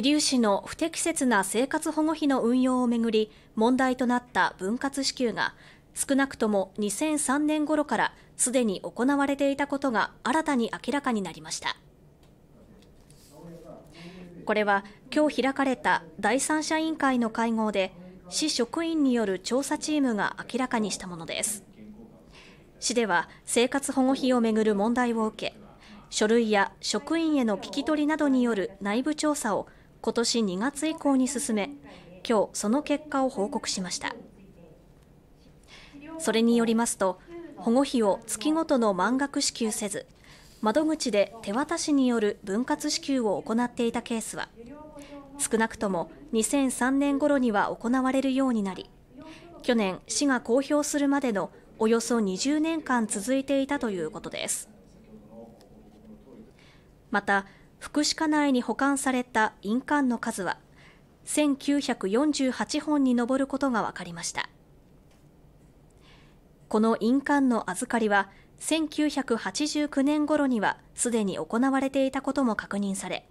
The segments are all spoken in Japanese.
桐生市の不適切な生活保護費の運用をめぐり問題となった分割支給が少なくとも2003年頃からすでに行われていたことが新たに明らかになりましたこれは今日開かれた第三者委員会の会合で市職員による調査チームが明らかにしたものです市では生活保護費をめぐる問題を受け書類や職員への聞き取りなどによる内部調査を今年2月以降に進め今日その結果を報告しましたそれによりますと保護費を月ごとの満額支給せず窓口で手渡しによる分割支給を行っていたケースは少なくとも2003年頃には行われるようになり去年市が公表するまでのおよそ20年間続いていたということですまた福祉課内に保管された印鑑の数は1948本に上ることが分かりましたこの印鑑の預かりは1989年頃にはすでに行われていたことも確認され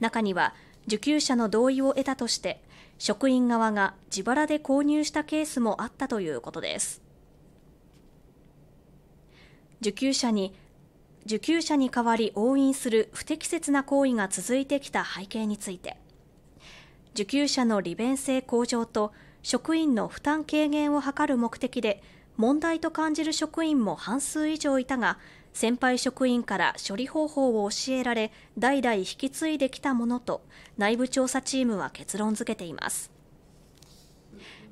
中には受給者の同意を得たとして職員側が自腹で購入したケースもあったということです受給者に受給者に代わり応印する不適切な行為が続いてきた背景について受給者の利便性向上と職員の負担軽減を図る目的で問題と感じる職員も半数以上いたが先輩職員から処理方法を教えられ代々引き継いできたものと内部調査チームは結論付けています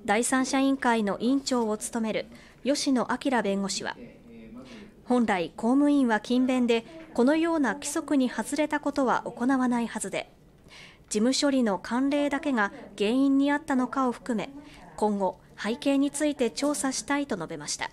第三者委員会の委員長を務める吉野明弁護士は本来、公務員は勤勉でこのような規則に外れたことは行わないはずで事務処理の慣例だけが原因にあったのかを含め今後、背景について調査したいと述べました。